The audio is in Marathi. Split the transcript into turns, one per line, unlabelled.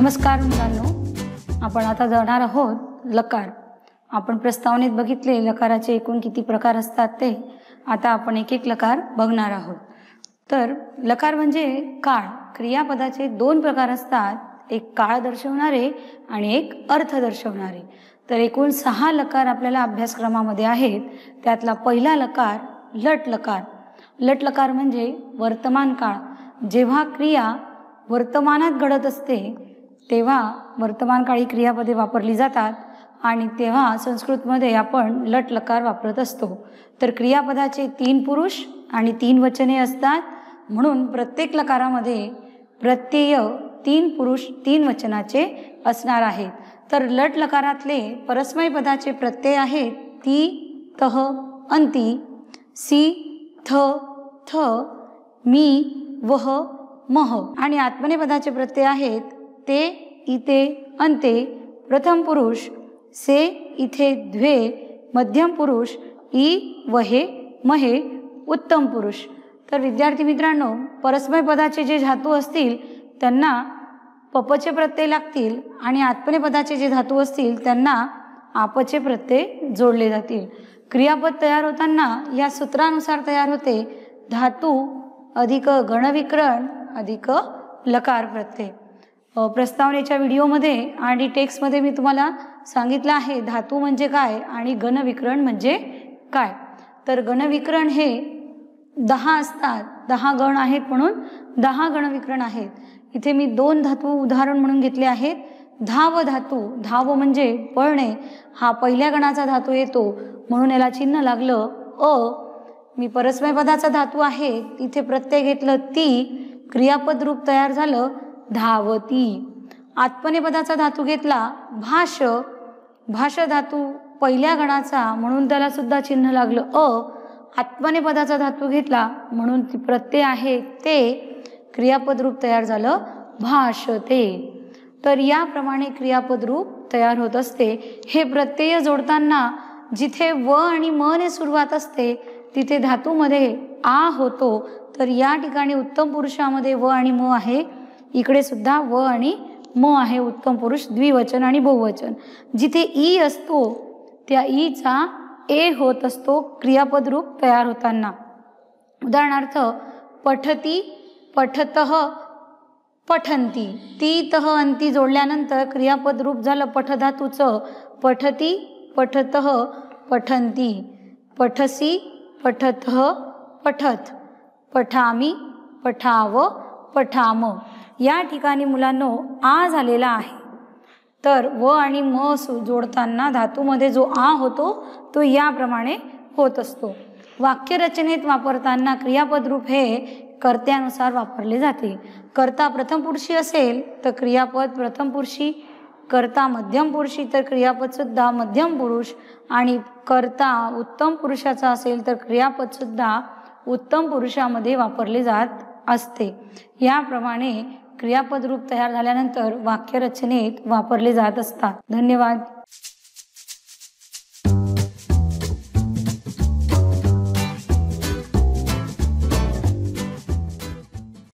नमस्कार मुलांनो आपण आता जाणार आहोत लकार आपण प्रस्तावनेत बघितले लकाराचे एकूण किती प्रकार असतात ते आता आपण एक एक लकार बघणार आहोत तर लकार म्हणजे काळ क्रियापदाचे दोन प्रकार असतात एक काळ दर्शवणारे आणि एक अर्थ दर्शवणारे तर एकूण सहा लकार आपल्याला अभ्यासक्रमामध्ये आहेत त्यातला पहिला लकार लट लकार लट लकार म्हणजे वर्तमान काळ जेव्हा क्रिया वर्तमानात घडत असते तेव्हा वर्तमानकाळी क्रियापदे वापरली जातात आणि तेव्हा संस्कृतमध्ये आपण लट लकार वापरत असतो तर क्रियापदाचे तीन पुरुष आणि तीन वचने असतात म्हणून प्रत्येक लकारामध्ये प्रत्यय तीन पुरुष तीन वचनाचे असणार आहेत तर लट लकारातले परस्मयपदाचे प्रत्यय आहेत ती तह अंती सी थ थ मी वह मह आणि आत्मनेपदाचे प्रत्यय आहेत ते इते अंते प्रथम पुरुष से इथे द्वे मध्यम पुरुष ई वहे महे उत्तम पुरुष तर विद्यार्थी मित्रांनो परस्मय पदाचे जे धातू असतील त्यांना पपचे प्रत्यय लागतील आणि आत्मने पदाचे जे धातू असतील त्यांना आपचे प्रत्यय जोडले जातील क्रियापद तयार होताना या सूत्रानुसार तयार होते धातू अधिक गणविकरण अधिक लकार प्रत्यय प्रस्तावनेच्या व्हिडिओमध्ये आणि टेक्स्टमध्ये मी तुम्हाला सांगितलं आहे धातू म्हणजे काय आणि गणविकरण म्हणजे काय तर गणविकरण हे दहा असतात दहा गण आहेत म्हणून दहा गणविकरण आहेत इथे मी दोन धातू उदाहरण म्हणून घेतले आहेत धाव धातू धाव म्हणजे पळणे हा पहिल्या गणाचा धातू येतो म्हणून याला चिन्ह लागलं अ मी परस्मयपदाचा धातू आहे तिथे प्रत्यय घेतलं ती क्रियापद रूप तयार झालं धावती आत्मनेपदाचा धातू घेतला भाष भाष धातू पहिल्या गणाचा म्हणून त्याला सुद्धा चिन्ह लागलं अ आत्मनेपदाचा धातू घेतला म्हणून ती प्रत्यय आहे ते क्रियापदरूप तयार झालं भाषते तर याप्रमाणे क्रियापदरूप तयार होत असते हे प्रत्यय जोडताना जिथे व आणि म ने सुरुवात असते तिथे धातूमध्ये आ होतो तर या ठिकाणी उत्तम पुरुषामध्ये व आणि म आहे इकडे सुद्धा व आणि म आहे उत्तम पुरुष द्विवचन आणि बहुवचन जिथे ई असतो त्या ईचा ए होत असतो क्रियापद रूप तयार होताना उदाहरणार्थ पठती पठत पठंती ती तह अंती जोडल्यानंतर क्रियापद रूप झालं पठधातूचं पठती पठत पठंती पठसी पठत पठत पठामी पठाव पठाम या ठिकाणी मुलांनो आ झालेला आहे तर व आणि म जोडताना धातूमध्ये जो आ होतो तो याप्रमाणे होत असतो वाक्यरचनेत वापरताना क्रियापद रूप हे कर्त्यानुसार वापरले जाते कर्ता प्रथम पुरुषी असेल तर क्रियापद प्रथम पुरुषी कर्ता मध्यम पुरुषी तर क्रियापदसुद्धा मध्यम पुरुष आणि कर्ता उत्तम पुरुषाचा असेल तर क्रियापदसुद्धा उत्तम पुरुषामध्ये वापरले जात असते याप्रमाणे क्रियापद रूप तयार झाल्यानंतर वाक्यरचनेत वापरले जात असतात धन्यवाद